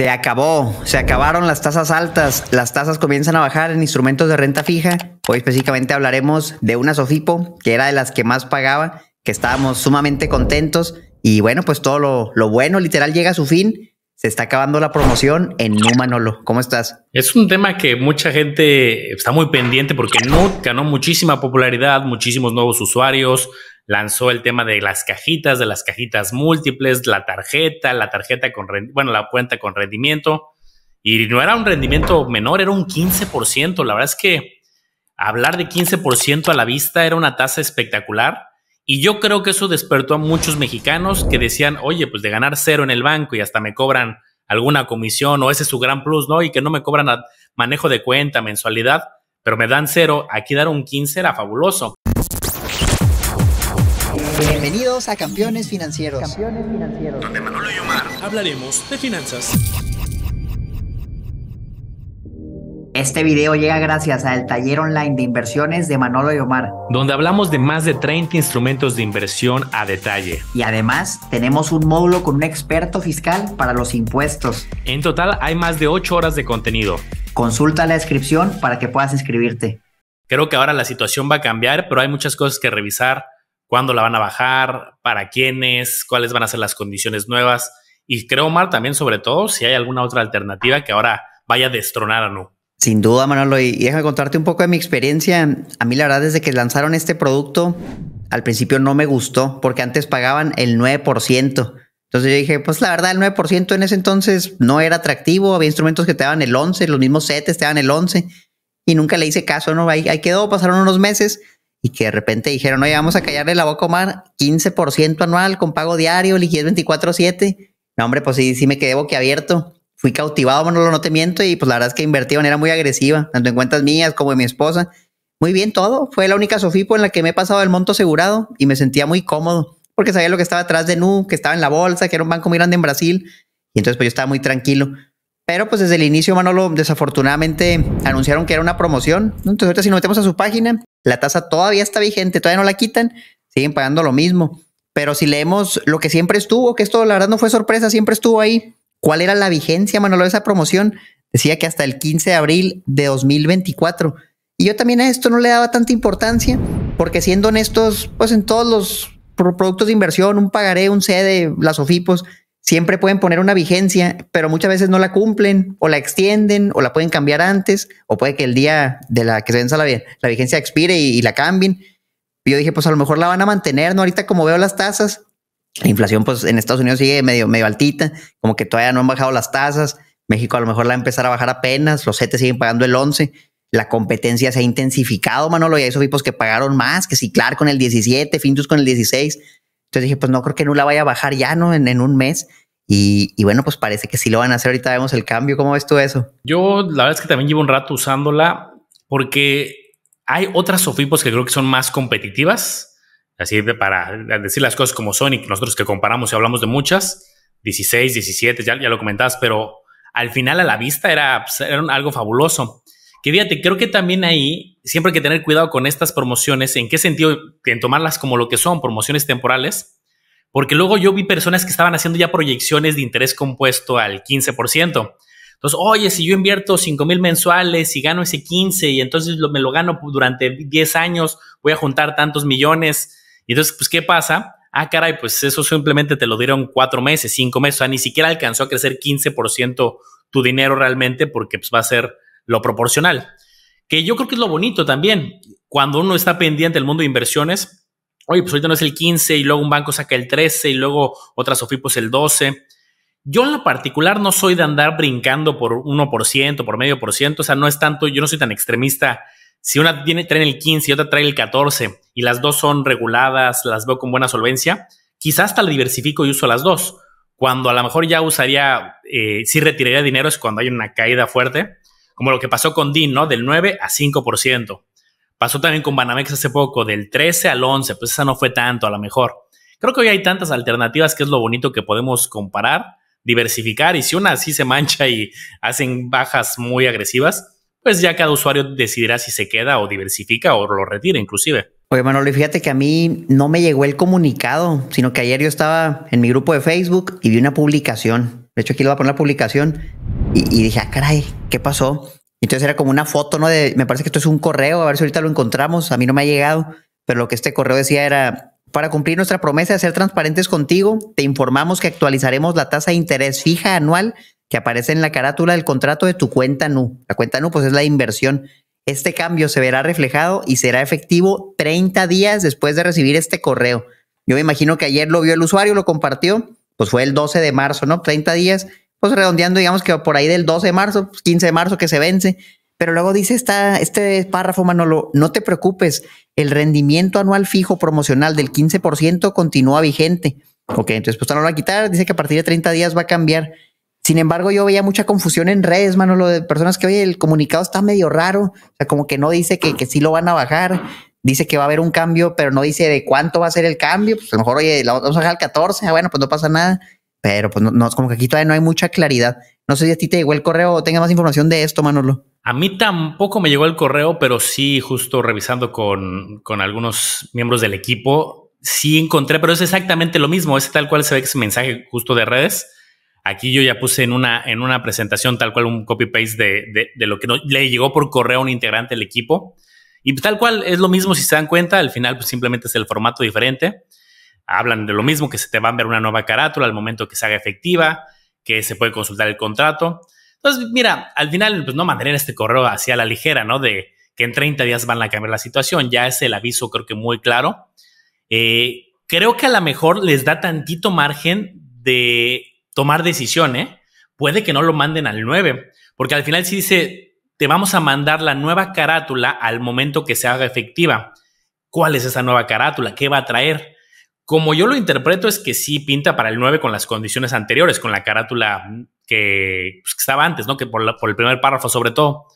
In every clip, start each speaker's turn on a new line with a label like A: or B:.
A: Se acabó, se acabaron las tasas altas, las tasas comienzan a bajar en instrumentos de renta fija. Hoy específicamente hablaremos de una Sofipo, que era de las que más pagaba, que estábamos sumamente contentos. Y bueno, pues todo lo, bueno literal llega a su fin. Se está acabando la promoción en Numanolo. ¿Cómo estás?
B: Es un tema que mucha gente está muy pendiente porque Nut ganó muchísima popularidad, muchísimos nuevos usuarios, lanzó el tema de las cajitas, de las cajitas múltiples, la tarjeta, la tarjeta con, bueno, la cuenta con rendimiento. Y no era un rendimiento menor, era un 15%. La verdad es que hablar de 15% a la vista era una tasa espectacular. Y yo creo que eso despertó a muchos mexicanos que decían, oye, pues de ganar cero en el banco y hasta me cobran alguna comisión o ese es su gran plus, ¿no? Y que no me cobran manejo de cuenta, mensualidad, pero me dan cero. Aquí dar un 15 era fabuloso.
A: Bienvenidos a Campeones Financieros. Campeones Financieros. Donde Manolo y
B: Omar hablaremos de finanzas.
A: Este video llega gracias al taller online de inversiones de Manolo y Omar,
B: donde hablamos de más de 30 instrumentos de inversión a
A: detalle. Y además tenemos un módulo con un experto fiscal para los impuestos.
B: En total hay más de 8 horas de contenido.
A: Consulta la descripción para que puedas inscribirte.
B: Creo que ahora la situación va a cambiar, pero hay muchas cosas que revisar cuándo la van a bajar, para quiénes, cuáles van a ser las condiciones nuevas. Y creo, Omar, también sobre todo si hay alguna otra alternativa que ahora vaya a destronar a Nu.
A: Sin duda, Manolo, y déjame contarte un poco de mi experiencia. A mí la verdad, desde que lanzaron este producto, al principio no me gustó, porque antes pagaban el 9%. Entonces yo dije, pues la verdad, el 9% en ese entonces no era atractivo. Había instrumentos que te daban el 11, los mismos sets te daban el 11. Y nunca le hice caso, ¿no? Ahí, ahí quedó, pasaron unos meses y que de repente dijeron, oye, vamos a callarle la boca Omar, 15% anual con pago diario, liquidez 24-7. No, hombre, pues sí, sí me quedé boquiabierto. Fui cautivado, Manolo, no te miento, y pues la verdad es que invertí de manera muy agresiva, tanto en cuentas mías como de mi esposa. Muy bien todo. Fue la única Sofipo en la que me he pasado el monto asegurado y me sentía muy cómodo porque sabía lo que estaba atrás de Nu, que estaba en la bolsa, que era un banco muy grande en Brasil. Y entonces pues yo estaba muy tranquilo. Pero pues desde el inicio, Manolo, desafortunadamente anunciaron que era una promoción. Entonces ahorita si nos metemos a su página, la tasa todavía está vigente, todavía no la quitan, siguen pagando lo mismo. Pero si leemos lo que siempre estuvo, que esto la verdad no fue sorpresa, siempre estuvo ahí. ¿Cuál era la vigencia, Manolo, de esa promoción? Decía que hasta el 15 de abril de 2024. Y yo también a esto no le daba tanta importancia, porque siendo honestos, pues en todos los productos de inversión, un pagaré, un sede, las OFIPOS, siempre pueden poner una vigencia, pero muchas veces no la cumplen o la extienden o la pueden cambiar antes o puede que el día de la que se venza la, vigencia expire y, la cambien. Yo dije, pues a lo mejor la van a mantener, ¿no? Ahorita como veo las tasas, la inflación pues en Estados Unidos sigue medio, medio altita, como que todavía no han bajado las tasas. México a lo mejor la va a empezar a bajar apenas, los CETES siguen pagando el 11, la competencia se ha intensificado, Manolo, y hay esos pues, tipos que pagaron más, que Ciclar con el 17, Fintus con el 16, entonces dije, pues no creo que no la vaya a bajar ya, ¿no? En, en un mes. Y, y, bueno, pues parece que sí lo van a hacer. Ahorita vemos el cambio. ¿Cómo ves tú eso?
B: Yo la verdad es que también llevo un rato usándola porque hay otras Sofipos que creo que son más competitivas. Así de para decir las cosas como son y nosotros que comparamos y hablamos de muchas, 16, 17, ya, ya lo comentabas, pero al final a la vista era, pues, era algo fabuloso. Que fíjate, creo que también ahí siempre hay que tener cuidado con estas promociones, en qué sentido, en tomarlas como lo que son, promociones temporales, porque luego yo vi personas que estaban haciendo ya proyecciones de interés compuesto al 15%. Entonces, oye, si yo invierto 5 mil mensuales y gano ese 15 y entonces me lo gano durante 10 años, voy a juntar tantos millones. Y entonces, pues, ¿qué pasa? Ah, caray, pues eso simplemente te lo dieron 4 meses, 5 meses. O sea, ni siquiera alcanzó a crecer 15% tu dinero realmente porque pues, va a ser lo proporcional, que yo creo que es lo bonito también. Cuando uno está pendiente del mundo de inversiones, oye, pues ahorita no es el 15 y luego un banco saca el 13 y luego otra Sofipos pues el 12. Yo en lo particular no soy de andar brincando por 1%, por medio por ciento, o sea, no es tanto, yo no soy tan extremista. Si una tiene, trae el 15 y otra trae el 14 y las dos son reguladas, las veo con buena solvencia, quizás hasta la diversifico y uso las dos. Cuando a lo mejor ya usaría, eh, si retiraría dinero es cuando hay una caída fuerte, como lo que pasó con DIN, ¿no? Del 9 a 5%. Pasó también con Banamex hace poco, del 13 al 11, pues esa no fue tanto, a lo mejor. Creo que hoy hay tantas alternativas que es lo bonito que podemos comparar, diversificar y si una así se mancha y hacen bajas muy agresivas, pues ya cada usuario decidirá si se queda o diversifica o lo retira inclusive.
A: Oye, Manolo, fíjate que a mí no me llegó el comunicado, sino que ayer yo estaba en mi grupo de Facebook y vi una publicación de hecho, aquí lo voy a poner la publicación. Y, dije, ah, caray, ¿qué pasó? Entonces era como una foto, ¿no? De, me parece que esto es un correo, a ver si ahorita lo encontramos. A mí no me ha llegado, pero lo que este correo decía era, para cumplir nuestra promesa de ser transparentes contigo, te informamos que actualizaremos la tasa de interés fija anual que aparece en la carátula del contrato de tu cuenta NU. La cuenta NU, pues es la inversión. Este cambio se verá reflejado y será efectivo 30 días después de recibir este correo. Yo me imagino que ayer lo vio el usuario, lo compartió pues fue el 12 de marzo, ¿no? 30 días, pues redondeando, digamos que por ahí del 12 de marzo, 15 pues, de marzo que se vence. Pero luego dice este párrafo, Manolo, no te preocupes, el rendimiento anual fijo promocional del 15% continúa vigente. Ok, entonces pues no lo va a quitar, dice que a partir de 30 días va a cambiar. Sin embargo, yo veía mucha confusión en redes, Manolo, de personas que, oye, el comunicado está medio raro, o sea, como que no dice que, que sí lo van a bajar, dice que va a haber un cambio, pero no dice de cuánto va a ser el cambio. Pues a lo mejor, oye, la vamos a dejar el 14. Ah, bueno, pues no pasa nada. Pero pues no, es como que aquí todavía no hay mucha claridad. No sé si a ti te llegó el correo o tenga más información de esto, Manolo.
B: A mí tampoco me llegó el correo, pero sí, justo revisando con, con algunos miembros del equipo, sí encontré, pero es exactamente lo mismo. Es tal cual se ve ese mensaje justo de redes. Aquí yo ya puse en una, en una presentación tal cual un copy paste de, de, lo que le llegó por correo a un integrante del equipo. Y tal cual es lo mismo si se dan cuenta, al final pues simplemente es el formato diferente. Hablan de lo mismo, que se te va a ver una nueva carátula al momento que se haga efectiva, que se puede consultar el contrato. Entonces, mira, al final pues no mantener este correo así a la ligera, ¿no? De que en 30 días van a cambiar la situación, ya es el aviso creo que muy claro. Eh, creo que a lo mejor les da tantito margen de tomar decisión, ¿eh? Puede que no lo manden al 9, porque al final sí dice, te vamos a mandar la nueva carátula al momento que se haga efectiva. ¿Cuál es esa nueva carátula? ¿Qué va a traer? Como yo lo interpreto es que sí pinta para el 9 con las condiciones anteriores, con la carátula mm, pues, que, estaba antes, ¿no? Que por, el primer párrafo sobre todo.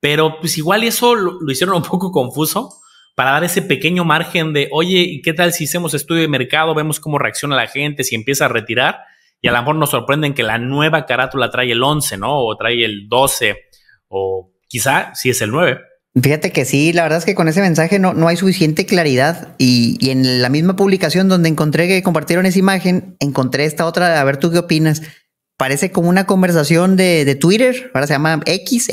B: Pero pues igual eso lo, hicieron un poco confuso para dar ese pequeño margen de, oye, ¿y qué tal si hacemos estudio de mercado? Vemos cómo reacciona la gente, si empieza a retirar. Y a lo mejor nos sorprenden que la nueva carátula trae el 11, ¿no? O trae el 12, o Quizá si es el 9.
A: Fíjate que sí, la verdad es que con ese mensaje no, no hay suficiente claridad y, en la misma publicación donde encontré que compartieron esa imagen, encontré esta otra, a ver tú qué opinas. Parece como una conversación de, Twitter, ahora se llama XX,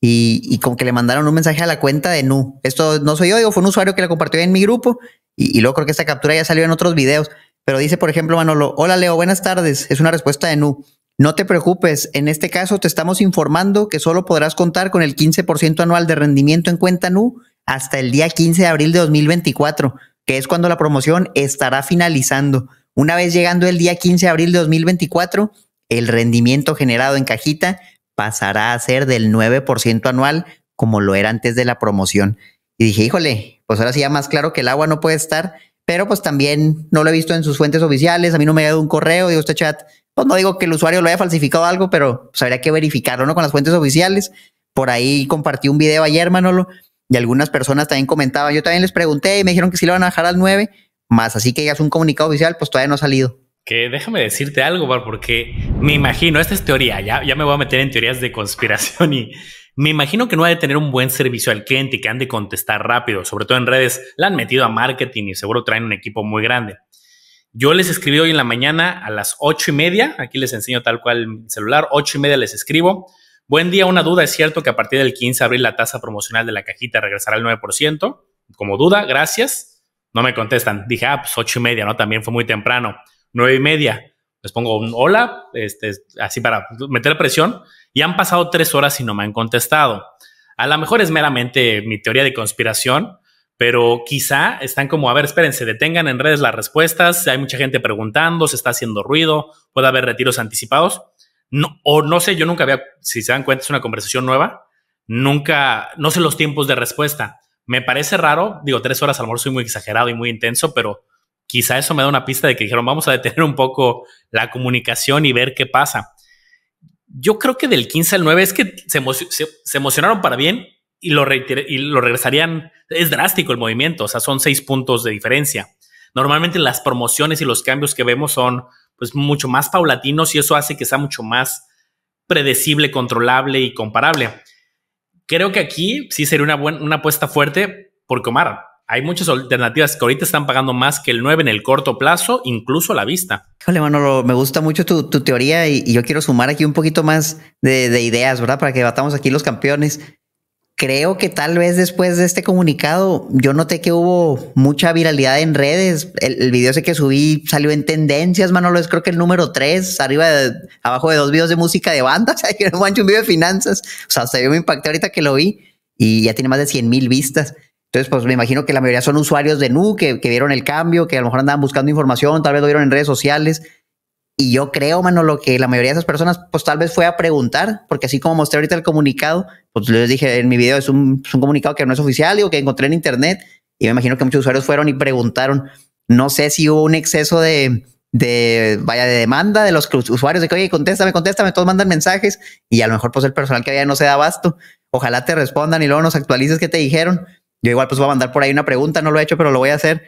A: y, y como que le mandaron un mensaje a la cuenta de Nu. Esto no soy yo, digo, fue un usuario que la compartió en mi grupo y, y luego creo que esta captura ya salió en otros videos. Pero dice, por ejemplo, Manolo, hola Leo, buenas tardes, es una respuesta de Nu. No te preocupes, en este caso te estamos informando que solo podrás contar con el 15% anual de rendimiento en cuenta NU hasta el día 15 de abril de 2024, que es cuando la promoción estará finalizando. Una vez llegando el día 15 de abril de 2024, el rendimiento generado en cajita pasará a ser del 9% anual como lo era antes de la promoción. Y dije, híjole, pues ahora sí ya más claro que el agua no puede estar pero pues también no lo he visto en sus fuentes oficiales, a mí no me ha dado un correo, digo, este chat, pues no digo que el usuario lo haya falsificado algo, pero pues habría que verificarlo, ¿no? Con las fuentes oficiales. Por ahí compartí un video ayer, Manolo, y algunas personas también comentaban, yo también les pregunté y me dijeron que sí lo van a dejar al 9, más así que ya es un comunicado oficial, pues todavía no ha salido.
B: Que déjame decirte algo, porque me imagino, esta es teoría, ya, ya me voy a meter en teorías de conspiración y me imagino que no ha de tener un buen servicio al cliente y que han de contestar rápido, sobre todo en redes. La han metido a marketing y seguro traen un equipo muy grande. Yo les escribí hoy en la mañana a las ocho y media. Aquí les enseño tal cual el celular. Ocho y media les escribo. Buen día, una duda. Es cierto que a partir del 15 de abril la tasa promocional de la cajita regresará al 9%. Como duda, gracias. No me contestan. Dije, ah, pues ocho y media, ¿no? También fue muy temprano. Nueve y media les pongo un hola, este, así para meter presión, y han pasado tres horas y no me han contestado. A lo mejor es meramente mi teoría de conspiración, pero quizá están como, a ver, espérense, detengan en redes las respuestas, hay mucha gente preguntando, se está haciendo ruido, puede haber retiros anticipados. No, o no sé, yo nunca había, si se dan cuenta, es una conversación nueva, nunca, no sé los tiempos de respuesta. Me parece raro, digo, tres horas al lo soy muy exagerado y muy intenso, pero quizá eso me da una pista de que dijeron, vamos a detener un poco la comunicación y ver qué pasa. Yo creo que del 15 al 9 es que se, emocionaron para bien y lo, lo regresarían. Es drástico el movimiento, o sea, son seis puntos de diferencia. Normalmente las promociones y los cambios que vemos son pues mucho más paulatinos y eso hace que sea mucho más predecible, controlable y comparable. Creo que aquí sí sería una buena una apuesta fuerte por Omar, hay muchas alternativas que ahorita están pagando más que el 9 en el corto plazo, incluso la vista.
A: Híjole, Manolo, me gusta mucho tu, teoría y, yo quiero sumar aquí un poquito más de, ideas, ¿verdad? Para que batamos aquí los campeones. Creo que tal vez después de este comunicado, yo noté que hubo mucha viralidad en redes. El, video ese que subí salió en tendencias, Manolo, es creo que el número 3, arriba de, abajo de dos videos de música de bandas, o sea, yo no mancho un video de finanzas. O sea, se vio me impacté ahorita que lo vi y ya tiene más de 100 mil vistas. Entonces, pues me imagino que la mayoría son usuarios de Nu que, vieron el cambio, que a lo mejor andaban buscando información, tal vez lo vieron en redes sociales. Y yo creo, mano, lo que la mayoría de esas personas, pues tal vez fue a preguntar, porque así como mostré ahorita el comunicado, pues les dije en mi video, es un, comunicado que no es oficial, digo, que encontré en internet, y me imagino que muchos usuarios fueron y preguntaron. No sé si hubo un exceso de, de vaya de demanda de los usuarios de que oye contéstame contéstame todos mandan mensajes y a lo mejor pues el personal que había no se da abasto ojalá te respondan y luego nos actualices qué te dijeron yo igual pues voy a mandar por ahí una pregunta, no lo he hecho, pero lo voy a hacer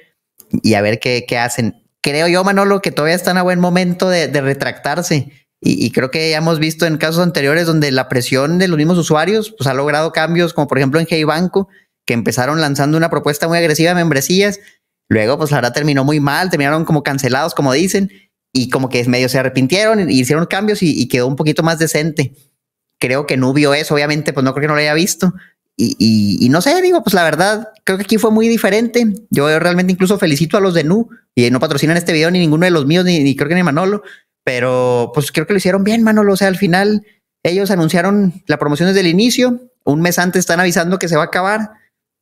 A: y a ver qué, hacen. Creo yo, Manolo, que todavía están a buen momento de, retractarse. Y, creo que ya hemos visto en casos anteriores donde la presión de los mismos usuarios pues, ha logrado cambios, como por ejemplo en Hey Banco, que empezaron lanzando una propuesta muy agresiva de membresías. Luego, pues la terminó muy mal, terminaron como cancelados, como dicen, y como que medio se arrepintieron, y hicieron cambios y, y quedó un poquito más decente. Creo que no vio eso, obviamente, pues no creo que no lo haya visto, y, no sé, digo, pues la verdad, creo que aquí fue muy diferente. Yo, realmente incluso felicito a los de Nu y no patrocinan este video ni ninguno de los míos, ni, creo que ni Manolo, pero pues creo que lo hicieron bien, Manolo. O sea, al final ellos anunciaron la promoción desde el inicio, un mes antes están avisando que se va a acabar.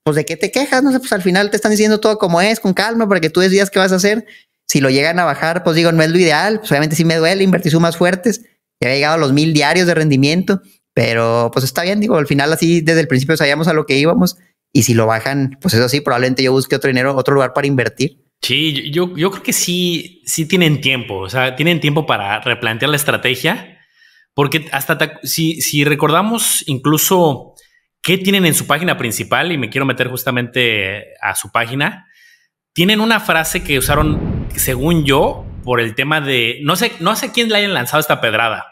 A: Pues de qué te quejas, no sé, pues al final te están diciendo todo como es, con calma, para que tú decidas qué vas a hacer. Si lo llegan a bajar, pues digo, no es lo ideal. Pues obviamente sí me duele, invertí sumas fuertes, ya he llegado a los mil diarios de rendimiento pero pues está bien, digo, al final así desde el principio sabíamos a lo que íbamos y si lo bajan, pues eso sí, probablemente yo busque otro dinero, otro lugar para invertir.
B: Sí, yo, yo creo que sí, sí tienen tiempo, o sea, tienen tiempo para replantear la estrategia, porque hasta si, si recordamos incluso qué tienen en su página principal, y me quiero meter justamente a su página, tienen una frase que usaron, según yo, por el tema de, no sé, no sé quién le hayan lanzado esta pedrada,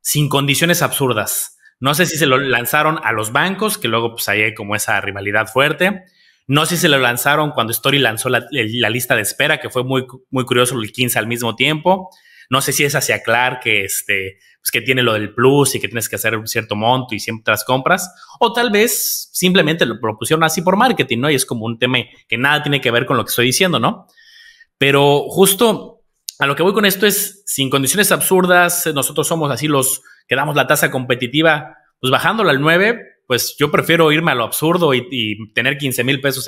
B: sin condiciones absurdas no sé si se lo lanzaron a los bancos, que luego pues hay como esa rivalidad fuerte. No sé si se lo lanzaron cuando Story lanzó la, lista de espera, que fue muy, muy curioso el 15 al mismo tiempo. No sé si es hacia Clark que, este, pues, que tiene lo del plus y que tienes que hacer un cierto monto y siempre las compras. O tal vez simplemente lo propusieron así por marketing, ¿no? Y es como un tema que nada tiene que ver con lo que estoy diciendo, ¿no? Pero justo a lo que voy con esto es, sin condiciones absurdas, nosotros somos así los, quedamos la tasa competitiva, pues bajándola al 9, pues yo prefiero irme a lo absurdo y, tener 15 mil pesos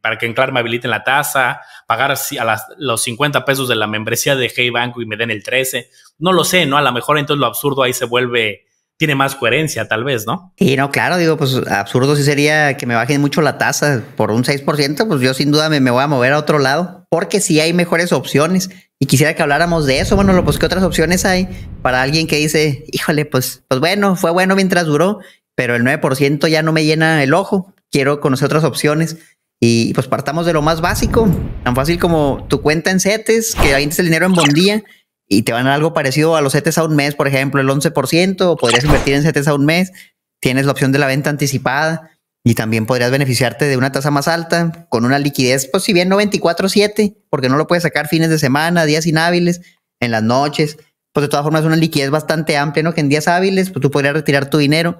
B: para que en Clar me habiliten la tasa, pagar a los 50 pesos de la membresía de Hey Banco y me den el 13. No lo sé, ¿no? A lo mejor entonces lo absurdo ahí se vuelve tiene más coherencia, tal vez, ¿no?
A: Y no, claro, digo, pues absurdo si sería que me bajen mucho la tasa por un 6%, pues yo sin duda me, me voy a mover a otro lado, porque si hay mejores opciones. Y quisiera que habláramos de eso. Bueno, pues qué otras opciones hay para alguien que dice, híjole, pues, pues bueno, fue bueno mientras duró, pero el 9% ya no me llena el ojo. Quiero conocer otras opciones. Y pues partamos de lo más básico, tan fácil como tu cuenta en CETES, que hay el dinero en bondía y te van a algo parecido a los CETES a un mes, por ejemplo, el 11%, o podrías invertir en CETES a un mes, tienes la opción de la venta anticipada y también podrías beneficiarte de una tasa más alta con una liquidez, pues si bien 94 7 porque no lo puedes sacar fines de semana, días inhábiles, en las noches, pues de todas formas es una liquidez bastante amplia, ¿no? Que en días hábiles, pues tú podrías retirar tu dinero,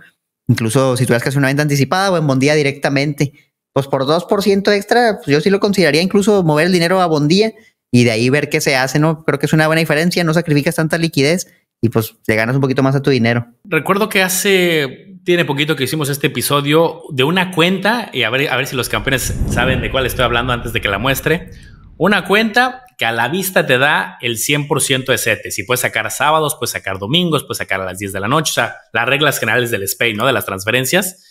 A: incluso si tuvieras que hacer una venta anticipada o en bondía directamente, pues por 2% extra, pues, yo sí lo consideraría incluso mover el dinero a bondía y de ahí ver qué se hace, ¿no? Creo que es una buena diferencia, no sacrificas tanta liquidez y pues le ganas un poquito más a tu dinero.
B: Recuerdo que hace, tiene poquito que hicimos este episodio de una cuenta, y a ver, a ver si los campeones saben de cuál estoy hablando antes de que la muestre, una cuenta que a la vista te da el 100% de sete. Si puedes sacar sábados, puedes sacar domingos, puedes sacar a las 10 de la noche, o sea, las reglas generales del SPAY, ¿no? De las transferencias.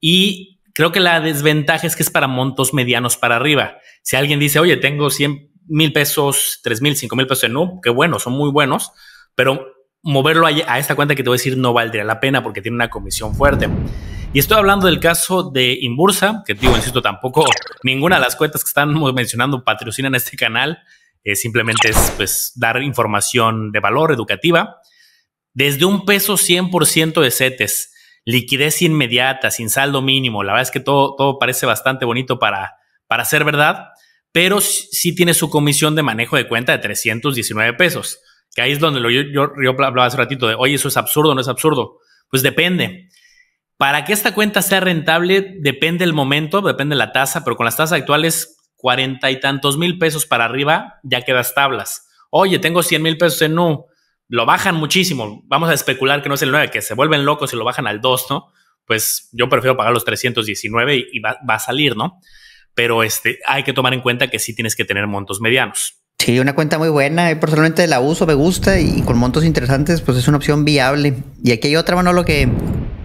B: Y creo que la desventaja es que es para montos medianos para arriba. Si alguien dice, oye, tengo 100, mil pesos, tres mil, cinco mil pesos no, qué bueno, son muy buenos, pero moverlo a, esta cuenta que te voy a decir no valdría la pena porque tiene una comisión fuerte. Y estoy hablando del caso de Inbursa, que digo, insisto, tampoco ninguna de las cuentas que están mencionando patrocinan este canal, eh, simplemente es pues dar información de valor educativa. Desde un peso 100% de CETES, liquidez inmediata, sin saldo mínimo, la verdad es que todo, todo parece bastante bonito para, para ser verdad pero sí tiene su comisión de manejo de cuenta de 319 pesos, que ahí es donde lo, yo, hablaba hace ratito de, oye, eso es absurdo, no es absurdo. Pues depende. Para que esta cuenta sea rentable, depende el momento, depende la tasa, pero con las tasas actuales, cuarenta y tantos mil pesos para arriba, ya quedas tablas. Oye, tengo 100 mil pesos en Nu, lo bajan muchísimo. Vamos a especular que no es el 9, que se vuelven locos y lo bajan al 2, ¿no? Pues yo prefiero pagar los 319 y, va a salir, ¿no? pero este, hay que tomar en cuenta que sí tienes que tener montos medianos.
A: Sí, una cuenta muy buena. Eh, personalmente la uso, me gusta y con montos interesantes, pues es una opción viable. Y aquí hay otra, lo que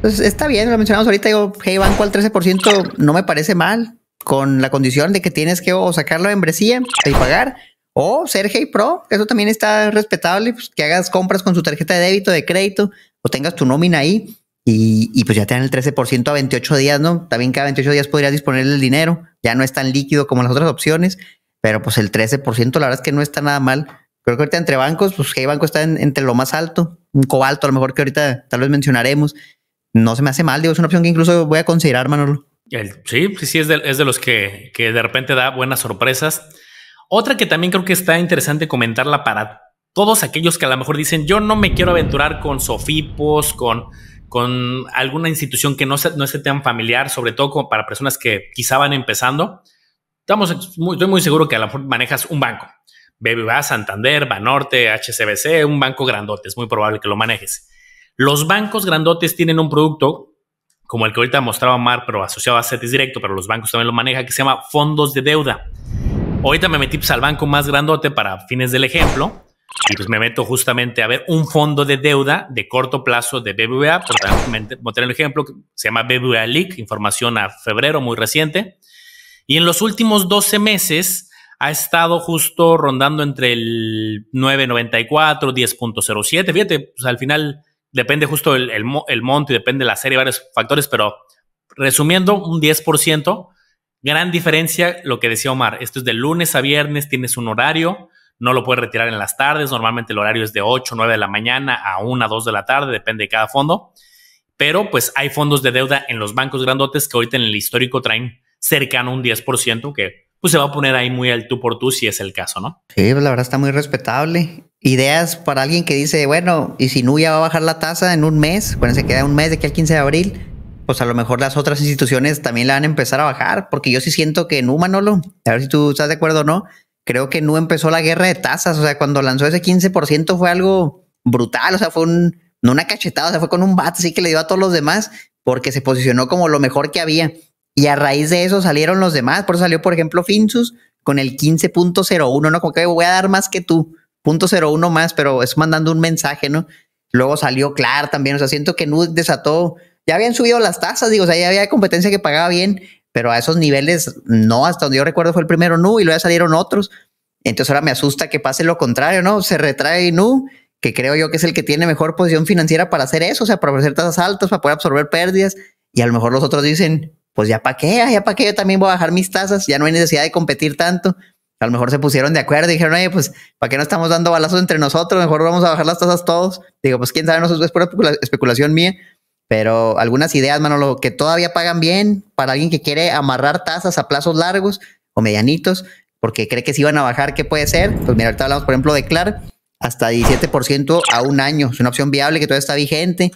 A: pues, está bien, lo mencionamos ahorita. Digo, Hey Banco al 13% no me parece mal, con la condición de que tienes que o sacar la membresía y pagar, o ser Hey Pro. Eso también está respetable, pues, que hagas compras con su tarjeta de débito, de crédito, o tengas tu nómina ahí. Y, pues ya te dan el 13% a 28 días, ¿no? También cada 28 días podrías disponer del dinero, ya no es tan líquido como las otras opciones, pero pues el 13% la verdad es que no está nada mal. Creo que ahorita entre bancos, pues que banco está entre lo más alto, un cobalto a lo mejor que ahorita tal vez mencionaremos. No se me hace mal, digo, es una opción que incluso voy a considerar, Manolo.
B: sí, sí, sí, es de, los que, que de repente da buenas sorpresas. Otra que también creo que está interesante comentarla para todos aquellos que a lo mejor dicen, yo no me quiero aventurar con sofipos, con con alguna institución que no se, no tan familiar, sobre todo como para personas que quizá van empezando. Estamos, muy, estoy muy seguro que a lo mejor manejas un banco. BBVA, Santander, Banorte, HCBC, un banco grandote, es muy probable que lo manejes. Los bancos grandotes tienen un producto, como el que ahorita mostraba Mar, pero asociado a CETES Directo, pero los bancos también lo manejan, que se llama fondos de deuda. Ahorita me metí pues, al banco más grandote para fines del ejemplo, y pues me meto justamente a ver un fondo de deuda de corto plazo de BBVA, por tener el ejemplo, se llama BBVA Leak, información a febrero muy reciente. Y en los últimos 12 meses ha estado justo rondando entre el 9.94, 10.07. Fíjate, pues, al final depende justo el, el, monto y depende la serie, varios factores, pero resumiendo, un 10%. Gran diferencia lo que decía Omar. Esto es de lunes a viernes, tienes un horario, no lo puedes retirar en las tardes, normalmente el horario es de 8, 9 de la mañana a 1, 2 de la tarde, depende de cada fondo, pero pues hay fondos de deuda en los bancos grandotes que ahorita en el histórico traen cercano un 10%, que pues se va a poner ahí muy al tú por tú si es el caso, ¿no?
A: Sí, pues, la verdad está muy respetable. Ideas para alguien que dice, bueno, y si Nuya va a bajar la tasa en un mes, bueno se queda un mes de aquí al 15 de abril, pues a lo mejor las otras instituciones también la van a empezar a bajar, porque yo sí siento que en Manolo, a ver si tú estás de acuerdo o no, creo que no empezó la guerra de tasas. O sea, cuando lanzó ese 15% fue algo brutal. O sea, fue un, no una cachetada, o sea, fue con un bat así que le dio a todos los demás porque se posicionó como lo mejor que había. Y a raíz de eso salieron los demás. Por eso salió, por ejemplo, Finsus con el 15.01, ¿no? Como que voy a dar más que tú, 0.01 más, pero es mandando un mensaje, ¿no? Luego salió Clark también. O sea, siento que no desató. Ya habían subido las tasas, digo, o sea, ya había competencia que pagaba bien, pero a esos niveles no, hasta donde yo recuerdo fue el primero Nu y luego ya salieron otros. Entonces ahora me asusta que pase lo contrario, ¿no? Se retrae Nu, que creo yo que es el que tiene mejor posición financiera para hacer eso, o sea, para ofrecer tasas altas, para poder absorber pérdidas. Y a lo mejor los otros dicen, pues ya para qué, ah, ya para qué, yo también voy a bajar mis tasas, ya no hay necesidad de competir tanto. A lo mejor se pusieron de acuerdo y dijeron, oye, pues, ¿para qué no estamos dando balazos entre nosotros? Mejor vamos a bajar las tasas todos. Digo, pues quién sabe, no es pura especulación mía pero algunas ideas, Manolo, que todavía pagan bien para alguien que quiere amarrar tasas a plazos largos o medianitos, porque cree que si van a bajar, ¿qué puede ser? Pues mira, ahorita hablamos, por ejemplo, de CLAR, hasta 17% a un año. Es una opción viable que todavía está vigente.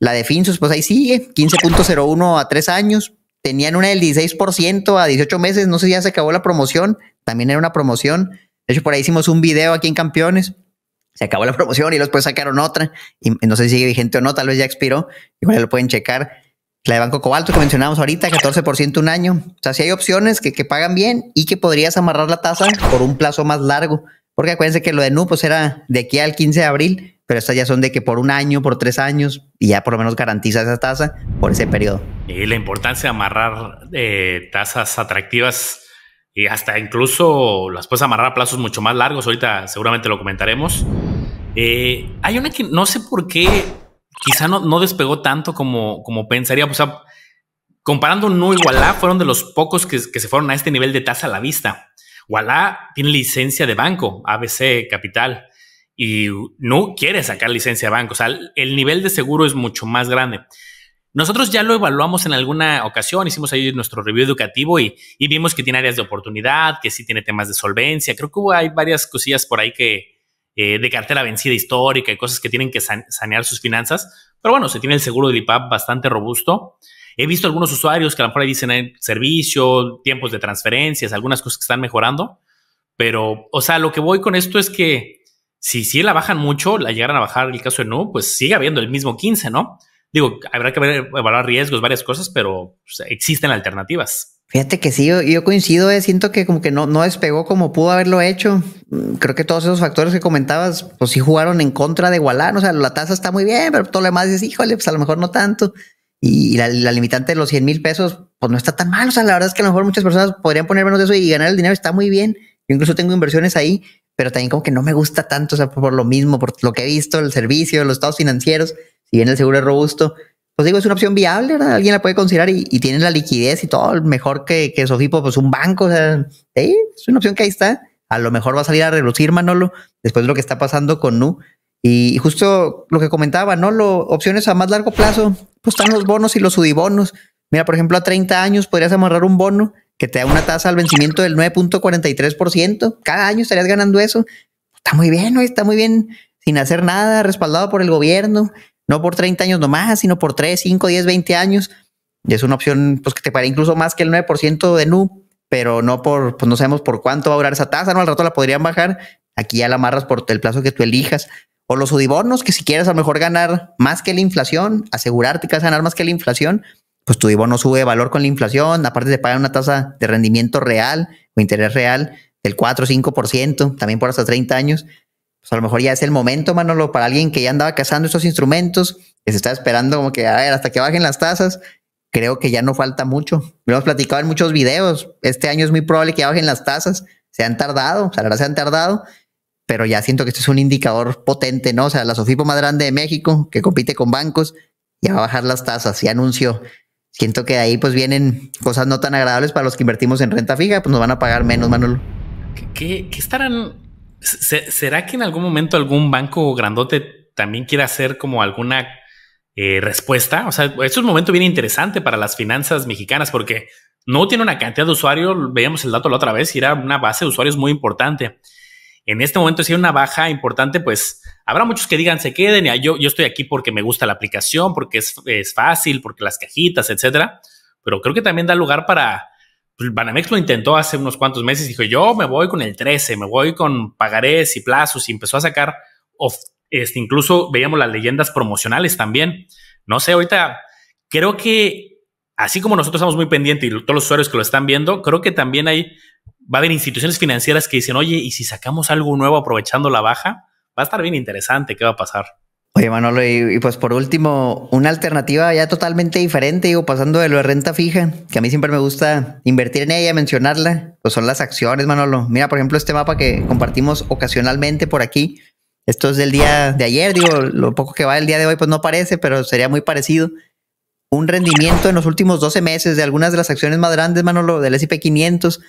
A: La de Finsus, pues ahí sigue, 15.01 a tres años. Tenían una del 16% a 18 meses, no sé si ya se acabó la promoción, también era una promoción. De hecho, por ahí hicimos un video aquí en Campeones se acabó la promoción y después sacaron otra y no sé si sigue vigente o no, tal vez ya expiró, igual lo pueden checar. La de Banco Cobalto que mencionamos ahorita, 14% un año. O sea, si hay opciones que, pagan bien y que podrías amarrar la tasa por un plazo más largo. Porque acuérdense que lo de NU pues, era de aquí al 15 de abril, pero estas ya son de que por un año, por tres años, y ya por lo menos garantiza esa tasa por ese periodo.
B: Y la importancia de amarrar eh, tasas atractivas y hasta incluso las puedes amarrar a plazos mucho más largos. Ahorita seguramente lo comentaremos. Eh, hay una que no sé por qué quizá no, despegó tanto como, como pensaría. comparando No y Wallah, fueron de los pocos que, se fueron a este nivel de tasa a la vista. Wallah tiene licencia de banco, ABC Capital, y no quiere sacar licencia de banco. O sea, el nivel de seguro es mucho más grande. Nosotros ya lo evaluamos en alguna ocasión, hicimos ahí nuestro review educativo y, vimos que tiene áreas de oportunidad, que sí tiene temas de solvencia. Creo que hay varias cosillas por ahí que, eh, de cartera vencida histórica y cosas que tienen que sanear sus finanzas. Pero bueno, se tiene el seguro del IPAP bastante robusto. He visto algunos usuarios que a lo mejor le dicen el servicio, tiempos de transferencias, algunas cosas que están mejorando. Pero, o sea, lo que voy con esto es que si, si la bajan mucho, la llegaran a bajar el caso de no, pues sigue habiendo el mismo 15, ¿no? Digo, habrá que evaluar riesgos, varias cosas, pero pues, existen alternativas.
A: Fíjate que sí, yo, coincido, eh, siento que como que no, no despegó como pudo haberlo hecho. Mm, creo que todos esos factores que comentabas, pues sí jugaron en contra de Gualán. O sea, la tasa está muy bien, pero todo lo demás es híjole, pues a lo mejor no tanto. Y la, limitante de los 100 mil pesos, pues no está tan mal. O sea, la verdad es que a lo mejor muchas personas podrían poner menos de eso y ganar el dinero está muy bien. Yo incluso tengo inversiones ahí, pero también como que no me gusta tanto, o sea, por lo mismo, por lo que he visto, el servicio, los estados financieros, si bien el seguro es robusto, pues digo, es una opción viable, ¿verdad? Alguien la puede considerar y, tiene la liquidez y todo, mejor que, que Sofipo, pues un banco, o sea, es una opción que ahí está. A lo mejor va a salir a relucir Manolo después de lo que está pasando con Nu. Y justo lo que comentaba, ¿no? opciones a más largo plazo, pues están los bonos y los sudibonos. Mira, por ejemplo, a 30 años podrías amarrar un bono que te da una tasa al vencimiento del 9.43%. Cada año estarías ganando eso. Está muy bien, ¿no? Está muy bien sin hacer nada, respaldado por el gobierno. No por 30 años nomás, sino por 3, 5, 10, 20 años. Y es una opción pues, que te paga incluso más que el 9% de NU, pero no por, pues, no sabemos por cuánto va a durar esa tasa, ¿no? Al rato la podrían bajar. Aquí ya la amarras por el plazo que tú elijas. O los udibonos, que si quieres a lo mejor ganar más que la inflación, asegurarte que vas a ganar más que la inflación, pues tu dibono sube valor con la inflación, aparte te pagan una tasa de rendimiento real o interés real del 4 o 5%, también por hasta 30 años. Pues, a lo mejor ya es el momento, Manolo, para alguien que ya andaba cazando estos instrumentos, que se está esperando como que, a ver, hasta que bajen las tasas, creo que ya no falta mucho. Lo hemos platicado en muchos videos, este año es muy probable que ya bajen las tasas, se han tardado, o sea, ahora se han tardado, pero ya siento que esto es un indicador potente, ¿no? O sea, la Sofipo más grande de México, que compite con bancos, ya va a bajar las tasas, ya anunció. Siento que ahí pues vienen cosas no tan agradables para los que invertimos en renta fija, pues nos van a pagar menos, Manolo.
B: ¿Qué, qué estarán ¿Será que en algún momento algún banco grandote también quiera hacer como alguna eh, respuesta? O sea, es un momento bien interesante para las finanzas mexicanas porque no tiene una cantidad de usuarios. Veíamos el dato la otra vez y era una base de usuarios muy importante. En este momento, si hay una baja importante, pues habrá muchos que digan se queden. yo, yo estoy aquí porque me gusta la aplicación, porque es, es fácil, porque las cajitas, etcétera. Pero creo que también da lugar para pues Banamex lo intentó hace unos cuantos meses, dijo yo me voy con el 13, me voy con pagarés y plazos y empezó a sacar, este, incluso veíamos las leyendas promocionales también. No sé, ahorita creo que así como nosotros estamos muy pendientes y todos los usuarios que lo están viendo, creo que también hay, va a haber instituciones financieras que dicen, oye, ¿y si sacamos algo nuevo aprovechando la baja? Va a estar bien interesante qué va a pasar.
A: Oye, Manolo, y, pues por último, una alternativa ya totalmente diferente, digo, pasando de lo de renta fija, que a mí siempre me gusta invertir en ella, mencionarla, pues son las acciones, Manolo. Mira, por ejemplo, este mapa que compartimos ocasionalmente por aquí, esto es del día de ayer, digo, lo poco que va el día de hoy, pues no parece, pero sería muy parecido. Un rendimiento en los últimos 12 meses de algunas de las acciones más grandes, Manolo, del S&P 500,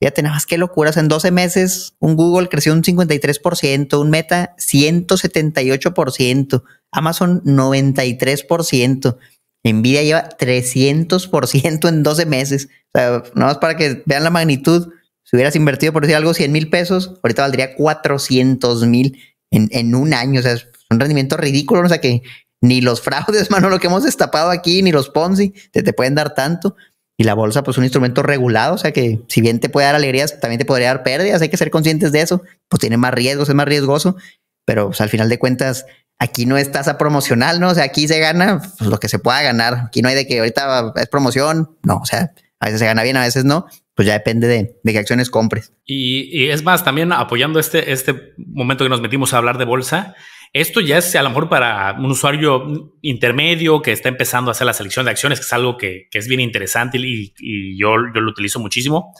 A: ya nada más qué locuras. En 12 meses, un Google creció un 53%, un Meta 178%, Amazon 93%, Nvidia lleva 300% en 12 meses. O sea, nada más para que vean la magnitud. Si hubieras invertido, por decir algo, 100 mil pesos, ahorita valdría 400 mil en, un año. O sea, es un rendimiento ridículo. O sea, que ni los fraudes, mano, lo que hemos destapado aquí, ni los Ponzi, te, te pueden dar tanto. Y la bolsa, pues un instrumento regulado, o sea que si bien te puede dar alegrías, también te podría dar pérdidas, hay que ser conscientes de eso, pues tiene más riesgos, es más riesgoso, pero pues, al final de cuentas, aquí no estás a promocional, ¿no? O sea, aquí se gana pues, lo que se pueda ganar, aquí no hay de que ahorita es promoción, no, o sea, a veces se gana bien, a veces no, pues ya depende de, de qué acciones compres.
B: Y, y, es más, también apoyando este, este momento que nos metimos a hablar de bolsa, esto ya es a lo mejor para un usuario intermedio que está empezando a hacer la selección de acciones, que es algo que, es bien interesante y, yo, yo, lo utilizo muchísimo.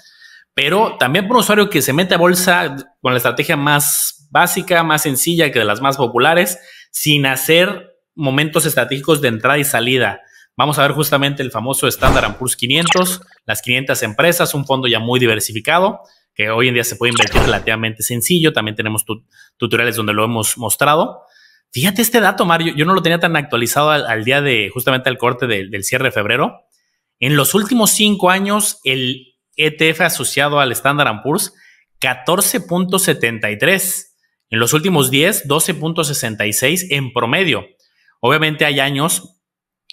B: Pero también para un usuario que se mete a bolsa con la estrategia más básica, más sencilla que de las más populares, sin hacer momentos estratégicos de entrada y salida. Vamos a ver justamente el famoso Standard Poor's 500, las 500 empresas, un fondo ya muy diversificado que hoy en día se puede invertir relativamente sencillo. También tenemos tutoriales donde lo hemos mostrado. Fíjate este dato, Mario. Yo no lo tenía tan actualizado al, día de justamente al corte del cierre de febrero. En los últimos cinco años, el ETF asociado al Standard Poor's, 14.73. En los últimos 10, 12.66 en promedio. Obviamente hay años,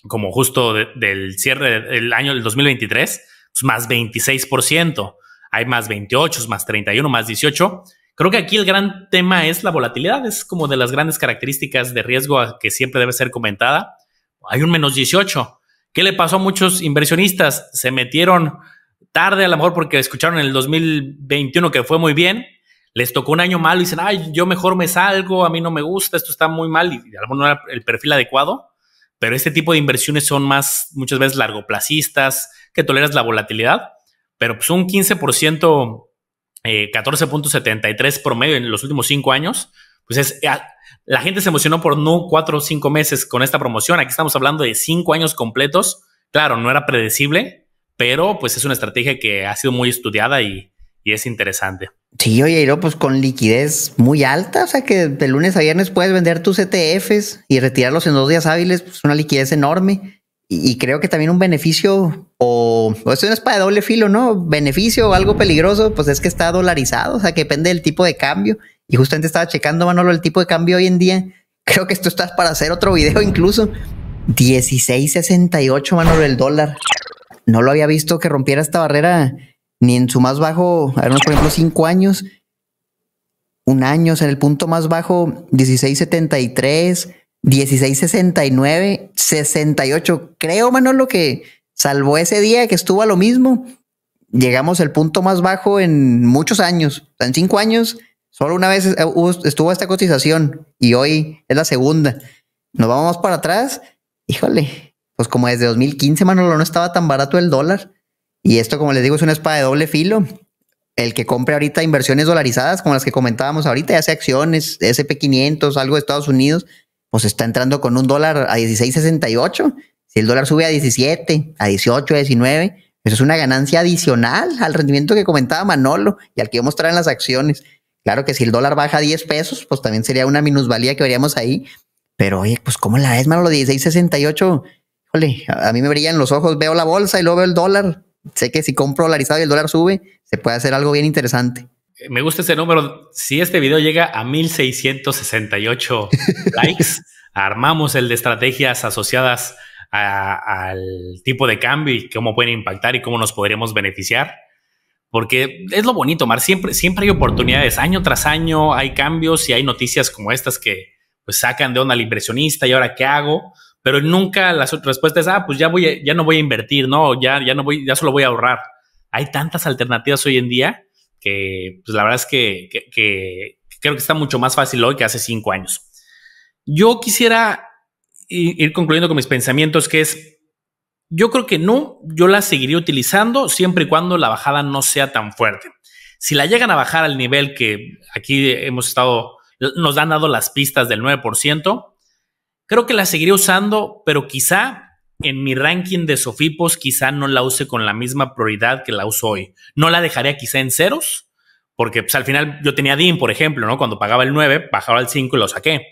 B: como justo del cierre del año del 2023, pues más 26% hay más 28, más 31, más 18. Creo que aquí el gran tema es la volatilidad, es como de las grandes características de riesgo que siempre debe ser comentada. Hay un menos 18. ¿Qué le pasó a muchos inversionistas? Se metieron tarde, a lo mejor porque escucharon en el 2021 que fue muy bien, les tocó un año malo y dicen, ay, yo mejor me salgo, a mí no me gusta, esto está muy mal y a lo mejor no era el perfil adecuado, pero este tipo de inversiones son más, muchas veces largoplacistas, que toleras la volatilidad pero pues un 15%, eh, 14.73 promedio en los últimos cinco años, pues es, eh, la gente se emocionó por no cuatro o cinco meses con esta promoción. Aquí estamos hablando de cinco años completos. Claro, no era predecible, pero pues es una estrategia que ha sido muy estudiada y, es interesante.
A: Sí, oye, Iro, pues con liquidez muy alta, o sea que de lunes a viernes puedes vender tus ETFs y retirarlos en dos días hábiles, pues una liquidez enorme y, creo que también un beneficio o, o esto no es para doble filo, ¿no? Beneficio o algo peligroso, pues es que está dolarizado, o sea, que depende del tipo de cambio. Y justamente estaba checando, Manolo, el tipo de cambio hoy en día. Creo que esto estás para hacer otro video incluso. 16.68, Manolo, el dólar. No lo había visto que rompiera esta barrera ni en su más bajo, a ver, por ejemplo, cinco años, un año, o sea, en el punto más bajo, 16.73, 1669, 68. Creo, Manolo, que salvó ese día que estuvo a lo mismo, llegamos al punto más bajo en muchos años. En cinco años, solo una vez eh, estuvo esta cotización y hoy es la segunda. Nos vamos para atrás. Híjole, pues como desde 2015, Manolo, no estaba tan barato el dólar. Y esto, como les digo, es una espada de doble filo. El que compre ahorita inversiones dolarizadas, como las que comentábamos ahorita, ya sea acciones, SP500, algo de Estados Unidos, pues está entrando con un dólar a 16.68. Si el dólar sube a 17, a 18, a 19, eso es una ganancia adicional al rendimiento que comentaba Manolo y al que yo mostrar en las acciones. Claro que si el dólar baja a 10 pesos, pues también sería una minusvalía que veríamos ahí. Pero oye, pues ¿cómo la ves, Manolo? 16.68. Híjole, a mí me brillan los ojos, veo la bolsa y luego veo el dólar. Sé que si compro dolarizado y el dólar sube, se puede hacer algo bien interesante
B: me gusta ese número. Si este video llega a 1668 likes, armamos el de estrategias asociadas al tipo de cambio y cómo pueden impactar y cómo nos podríamos beneficiar. Porque es lo bonito, Mar. Siempre, siempre hay oportunidades. Año tras año hay cambios y hay noticias como estas que pues, sacan de onda al impresionista y ahora qué hago. Pero nunca la respuesta es, ah, pues ya, voy ya no voy a invertir, no, ya, ya, no voy, ya solo voy a ahorrar. Hay tantas alternativas hoy en día pues la verdad es que, que, creo que está mucho más fácil hoy que hace cinco años. Yo quisiera ir concluyendo con mis pensamientos, que es, yo creo que no, yo la seguiría utilizando siempre y cuando la bajada no sea tan fuerte. Si la llegan a bajar al nivel que aquí hemos estado, nos han dado las pistas del 9%, creo que la seguiría usando, pero quizá en mi ranking de sofipos quizá no la use con la misma prioridad que la uso hoy. No la dejaría quizá en ceros, porque pues, al final yo tenía DIN, por ejemplo, ¿no? Cuando pagaba el 9, bajaba al 5 y lo saqué.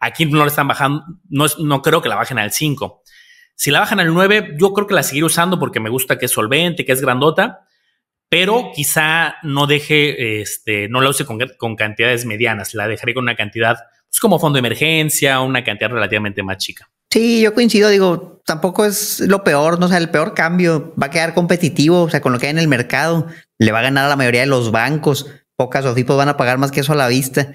B: Aquí no la están bajando, no, no creo que la bajen al 5. Si la bajan al 9, yo creo que la seguiré usando porque me gusta que es solvente, que es grandota, pero quizá no deje, este, no la use con, con cantidades medianas, la dejaré con una cantidad, pues como fondo de emergencia, una cantidad relativamente más chica.
A: Sí, yo coincido, digo, tampoco es lo peor, no sé, el peor cambio va a quedar competitivo, o sea, con lo que hay en el mercado, le va a ganar a la mayoría de los bancos, pocas o tipos pues, van a pagar más que eso a la vista.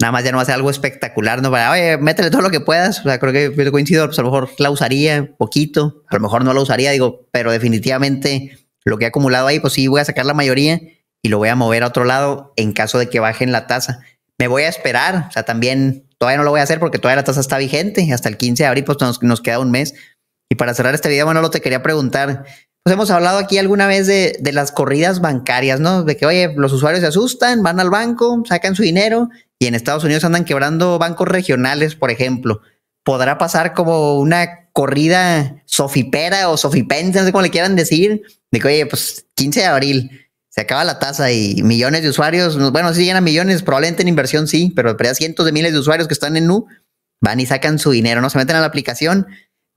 A: Nada más ya no va a ser algo espectacular, no para, oye, métele todo lo que puedas. O sea, creo que yo coincido, pues a lo mejor la usaría poquito, a lo mejor no la usaría, digo, pero definitivamente lo que he acumulado ahí, pues sí, voy a sacar la mayoría y lo voy a mover a otro lado en caso de que bajen la tasa. Me voy a esperar, o sea, también Todavía no lo voy a hacer porque todavía la tasa está vigente. Hasta el 15 de abril, pues nos, queda un mes. Y para cerrar este video, bueno, lo te quería preguntar. Pues hemos hablado aquí alguna vez de, de, las corridas bancarias, ¿no? De que, oye, los usuarios se asustan, van al banco, sacan su dinero y en Estados Unidos andan quebrando bancos regionales, por ejemplo. ¿Podrá pasar como una corrida sofipera o sofipense, no sé cómo le quieran decir? De que, oye, pues 15 de abril, se acaba la tasa y millones de usuarios, bueno, si llegan millones, probablemente en inversión sí, pero para cientos de miles de usuarios que están en Nu, van y sacan su dinero, no se meten a la aplicación.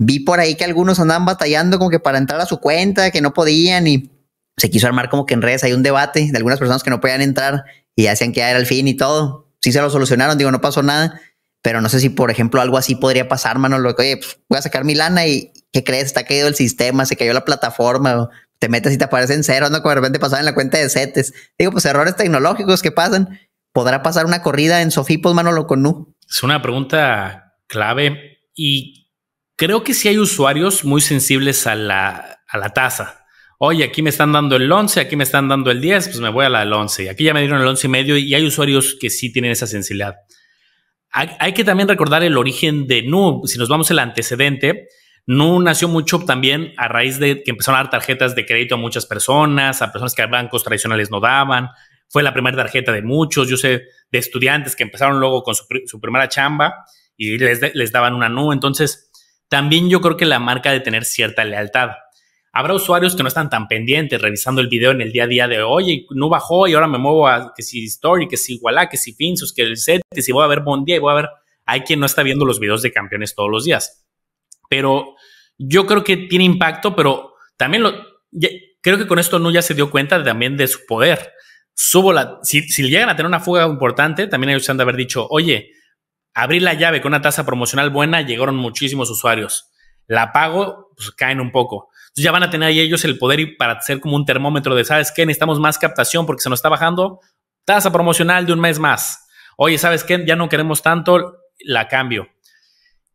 A: Vi por ahí que algunos andaban batallando como que para entrar a su cuenta, que no podían y se quiso armar como que en redes hay un debate de algunas personas que no podían entrar y hacían que era el fin y todo. Sí se lo solucionaron, digo, no pasó nada, pero no sé si, por ejemplo, algo así podría pasar, mano, lo que, oye, pues, voy a sacar mi lana y, ¿qué crees? Está caído el sistema, se cayó la plataforma, te metes y te aparecen cero, ¿no? Como de repente pasaba en la cuenta de setes. Digo, pues errores tecnológicos que pasan. ¿Podrá pasar una corrida en Sofipos, Manolo, con Nu?
B: Es una pregunta clave y creo que sí hay usuarios muy sensibles a la, tasa. Oye, aquí me están dando el 11, aquí me están dando el 10, pues me voy a la del 11. Aquí ya me dieron el 11 y medio y hay usuarios que sí tienen esa sensibilidad. Hay, hay que también recordar el origen de Nu. Si nos vamos al antecedente, no nació mucho también a raíz de que empezaron a dar tarjetas de crédito a muchas personas, a personas que bancos tradicionales no daban. Fue la primera tarjeta de muchos, yo sé, de estudiantes que empezaron luego con su, primera chamba y les, daban una NU. Entonces, también yo creo que la marca de tener cierta lealtad. Habrá usuarios que no están tan pendientes revisando el video en el día a día de, oye, no bajó y ahora me muevo a que si Story, que si Igualá, que si Finsus, que el set, que si voy a ver Bon Día y voy a ver. Hay quien no está viendo los videos de campeones todos los días. Pero yo creo que tiene impacto, pero también lo, creo que con esto no ya se dio cuenta también de su poder. Subo la, si, si llegan a tener una fuga importante, también ellos han de haber dicho, oye, abrí la llave con una tasa promocional buena, llegaron muchísimos usuarios. La pago, pues caen un poco. Entonces ya van a tener ahí ellos el poder para hacer como un termómetro de, ¿sabes qué? Necesitamos más captación porque se nos está bajando. Tasa promocional de un mes más. Oye, ¿sabes qué? Ya no queremos tanto, la cambio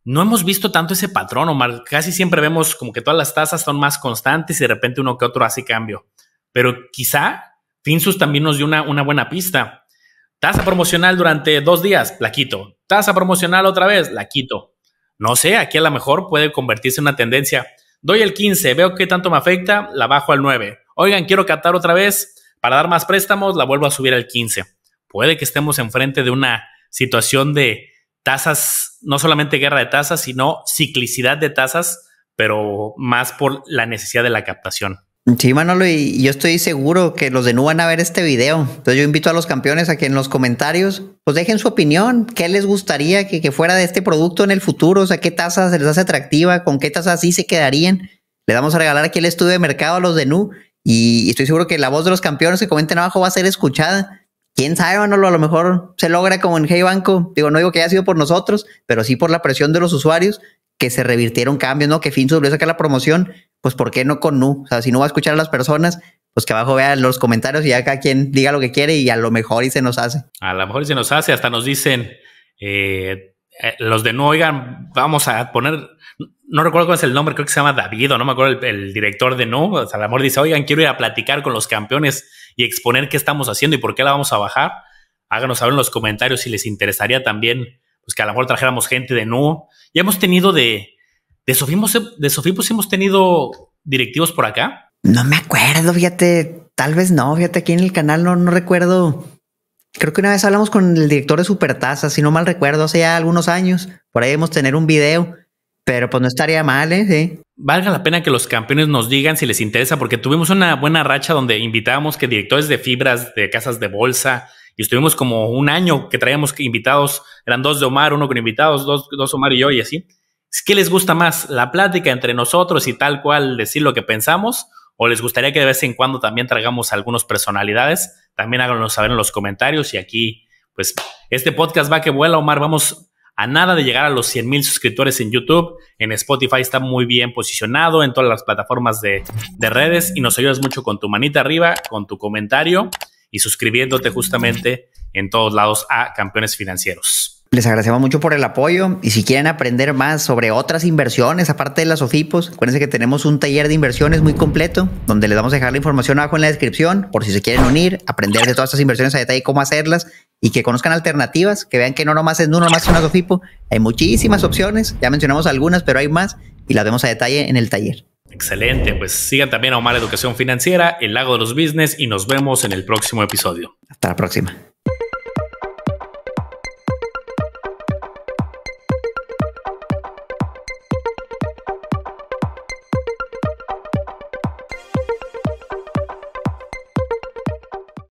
B: no hemos visto tanto ese patrón, Omar. Casi siempre vemos como que todas las tasas son más constantes y de repente uno que otro hace cambio. Pero quizá Finsus también nos dio una, una buena pista. Tasa promocional durante dos días, la quito. Tasa promocional otra vez, la quito. No sé, aquí a lo mejor puede convertirse en una tendencia. Doy el 15, veo qué tanto me afecta, la bajo al 9. Oigan, quiero catar otra vez para dar más préstamos, la vuelvo a subir al 15. Puede que estemos enfrente de una situación de, tasas, no solamente guerra de tasas, sino ciclicidad de tasas, pero más por la necesidad de la captación.
A: Sí, Manolo, y yo estoy seguro que los de Nu van a ver este video. Entonces yo invito a los campeones a que en los comentarios pues dejen su opinión. ¿Qué les gustaría que, fuera de este producto en el futuro? O sea, ¿qué tasa se les hace atractiva? ¿Con qué tasas sí se quedarían? Le vamos a regalar aquí el estudio de mercado a los de Nu y estoy seguro que la voz de los campeones que comenten abajo va a ser escuchada quién sabe, lo a lo mejor se logra como en Hey Banco. Digo, no digo que haya sido por nosotros, pero sí por la presión de los usuarios que se revirtieron cambios, ¿no? Que Finso volvió a la promoción, pues ¿por qué no con Nu? O sea, si no va a escuchar a las personas, pues que abajo vean los comentarios y acá quien diga lo que quiere y a lo mejor y se nos hace.
B: A lo mejor y se nos hace, hasta nos dicen eh, eh, los de Nu, oigan, vamos a poner, no recuerdo cuál es el nombre, creo que se llama David o no me acuerdo el, director de No, o sea, amor dice, oigan, quiero ir a platicar con los campeones y exponer qué estamos haciendo y por qué la vamos a bajar. Háganos saber en los comentarios si les interesaría también, pues que a lo mejor trajéramos gente de No. Ya hemos tenido de, de Sofipus, de Sofipus hemos tenido directivos por acá.
A: No me acuerdo, fíjate, tal vez no, fíjate aquí en el canal no, no recuerdo. Creo que una vez hablamos con el director de Supertaza, si no mal recuerdo, hace ya algunos años. Por ahí debemos tener un video pero pues no estaría mal, ¿eh?
B: Valga la pena que los campeones nos digan si les interesa, porque tuvimos una buena racha donde invitábamos que directores de fibras, de casas de bolsa, y estuvimos como un año que traíamos invitados, eran dos de Omar, uno con invitados, dos, dos Omar y yo, y así. ¿Qué les gusta más? ¿La plática entre nosotros y tal cual decir lo que pensamos? ¿O les gustaría que de vez en cuando también traigamos algunas personalidades? También háganos saber en los comentarios y aquí, pues, este podcast va que vuela, Omar, vamos a nada de llegar a los 100 mil suscriptores en YouTube. En Spotify está muy bien posicionado, en todas las plataformas de, de, redes y nos ayudas mucho con tu manita arriba, con tu comentario y suscribiéndote justamente en todos lados a Campeones Financieros.
A: Les agradecemos mucho por el apoyo y si quieren aprender más sobre otras inversiones aparte de las OFIPOS, acuérdense que tenemos un taller de inversiones muy completo donde les vamos a dejar la información abajo en la descripción por si se quieren unir, aprender de todas estas inversiones a detalle cómo hacerlas y que conozcan alternativas, que vean que no nomás es uno nomás una OFIPO, hay muchísimas opciones, ya mencionamos algunas, pero hay más y las vemos a detalle en el taller.
B: Excelente, pues sigan también a Omar Educación Financiera, El Lago de los Business y nos vemos en el próximo episodio.
A: Hasta la próxima.